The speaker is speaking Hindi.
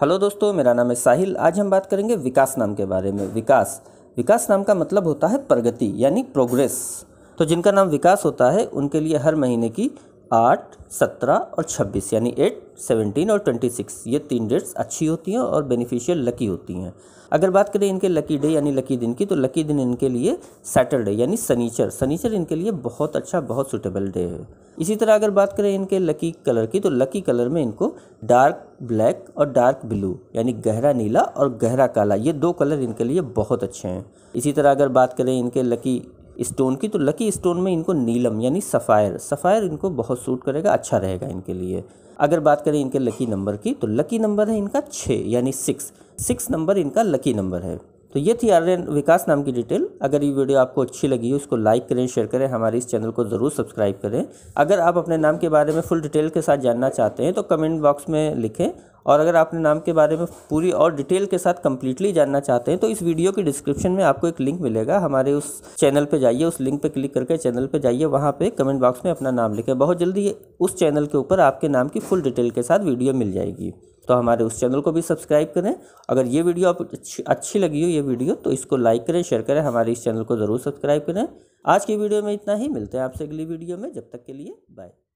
हेलो दोस्तों मेरा नाम है साहिल आज हम बात करेंगे विकास नाम के बारे में विकास विकास नाम का मतलब होता है प्रगति यानी प्रोग्रेस तो जिनका नाम विकास होता है उनके लिए हर महीने की आठ सत्रह और छब्बीस यानी एट सेवनटीन और ट्वेंटी सिक्स ये तीन डेट्स अच्छी होती हैं और बेनिफिशियल लकी होती हैं अगर बात करें इनके लकी डे यानी लकी दिन की तो लकी दिन इनके लिए सैटरडे यानी सनीचर सनीचर इनके लिए बहुत अच्छा बहुत सुटेबल डे है इसी तरह अगर बात करें इनके लकी कलर की तो लकी कलर में इनको डार्क ब्लैक और डार्क ब्लू यानी गहरा नीला और गहरा काला ये दो कलर इनके लिए बहुत अच्छे हैं इसी तरह अगर बात करें इनके लकी स्टोन की तो लकी स्टोन में इनको नीलम यानी सफ़ायर सफ़ायर इनको बहुत सूट करेगा अच्छा रहेगा इनके लिए अगर बात करें इनके लकी नंबर की तो लकी नंबर है इनका छः यानी सिक्स सिक्स नंबर इनका लकी नंबर है तो ये थी आर्यन विकास नाम की डिटेल अगर ये वीडियो आपको अच्छी लगी हो इसको लाइक करें शेयर करें हमारे इस चैनल को ज़रूर सब्सक्राइब करें अगर आप अपने नाम के बारे में फुल डिटेल के साथ जानना चाहते हैं तो कमेंट बॉक्स में लिखें और अगर आपने नाम के बारे में पूरी और डिटेल के साथ कम्प्लीटली जानना चाहते हैं तो इस वीडियो के डिस्क्रिप्शन में आपको एक लिंक मिलेगा हमारे उस चैनल पर जाइए उस लिंक पर क्लिक करके चैनल पर जाइए वहाँ पर कमेंट बॉक्स में अपना नाम लिखें बहुत जल्दी उस चैनल के ऊपर आपके नाम की फुल डिटेल के साथ वीडियो मिल जाएगी तो हमारे उस चैनल को भी सब्सक्राइब करें अगर ये वीडियो आप अच्छी अच्छी लगी हो ये वीडियो तो इसको लाइक करें शेयर करें हमारे इस चैनल को ज़रूर सब्सक्राइब करें आज की वीडियो में इतना ही मिलते हैं आपसे अगली वीडियो में जब तक के लिए बाय